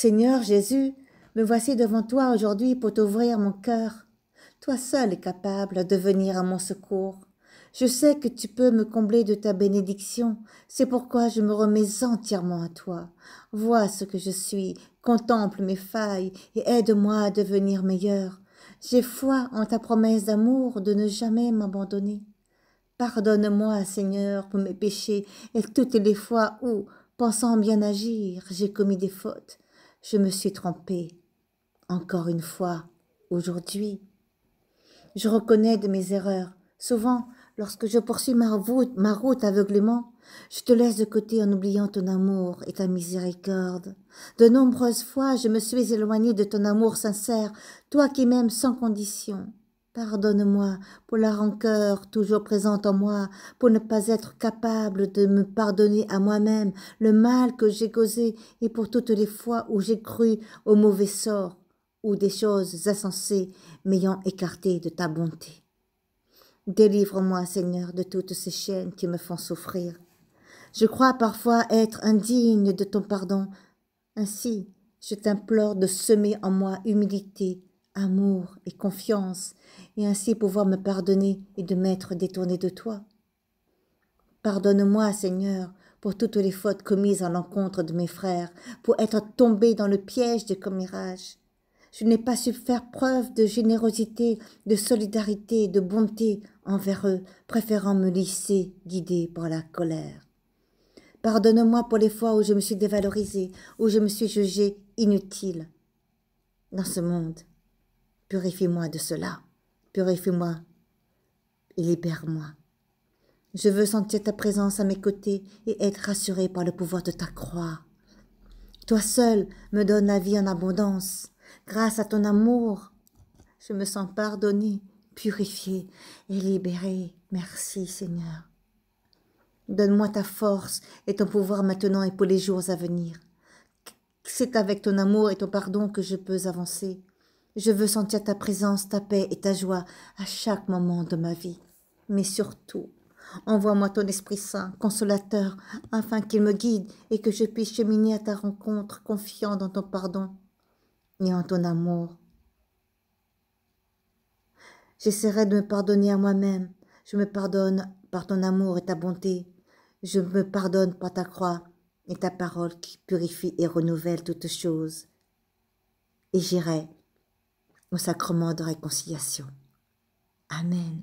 Seigneur Jésus, me voici devant toi aujourd'hui pour t'ouvrir mon cœur. Toi seul es capable de venir à mon secours. Je sais que tu peux me combler de ta bénédiction, c'est pourquoi je me remets entièrement à toi. Vois ce que je suis, contemple mes failles et aide-moi à devenir meilleur. J'ai foi en ta promesse d'amour de ne jamais m'abandonner. Pardonne-moi, Seigneur, pour mes péchés et toutes les fois où, pensant bien agir, j'ai commis des fautes je me suis trompée, encore une fois, aujourd'hui. Je reconnais de mes erreurs. Souvent, lorsque je poursuis ma route, aveuglément, je te laisse de côté en oubliant ton amour et ta miséricorde. De nombreuses fois, je me suis éloignée de ton amour sincère, toi qui m'aimes sans condition. Pardonne-moi pour la rancœur toujours présente en moi, pour ne pas être capable de me pardonner à moi-même le mal que j'ai causé et pour toutes les fois où j'ai cru au mauvais sort ou des choses insensées m'ayant écarté de ta bonté. Délivre-moi, Seigneur, de toutes ces chaînes qui me font souffrir. Je crois parfois être indigne de ton pardon. Ainsi, je t'implore de semer en moi humilité, amour et confiance, et ainsi pouvoir me pardonner et de m'être détourné de toi. Pardonne-moi, Seigneur, pour toutes les fautes commises à l'encontre de mes frères, pour être tombé dans le piège des commérage. Je n'ai pas su faire preuve de générosité, de solidarité, de bonté envers eux, préférant me lisser, guider par la colère. Pardonne-moi pour les fois où je me suis dévalorisé, où je me suis jugé inutile. Dans ce monde, Purifie-moi de cela. Purifie-moi et libère-moi. Je veux sentir ta présence à mes côtés et être rassuré par le pouvoir de ta croix. Toi seul me donne la vie en abondance. Grâce à ton amour, je me sens pardonné, purifié et libéré. Merci Seigneur. Donne-moi ta force et ton pouvoir maintenant et pour les jours à venir. C'est avec ton amour et ton pardon que je peux avancer. Je veux sentir ta présence, ta paix et ta joie à chaque moment de ma vie. Mais surtout, envoie-moi ton Esprit Saint, consolateur, afin qu'il me guide et que je puisse cheminer à ta rencontre, confiant dans ton pardon et en ton amour. J'essaierai de me pardonner à moi-même. Je me pardonne par ton amour et ta bonté. Je me pardonne par ta croix et ta parole qui purifie et renouvelle toutes choses. Et j'irai au sacrement de réconciliation. Amen.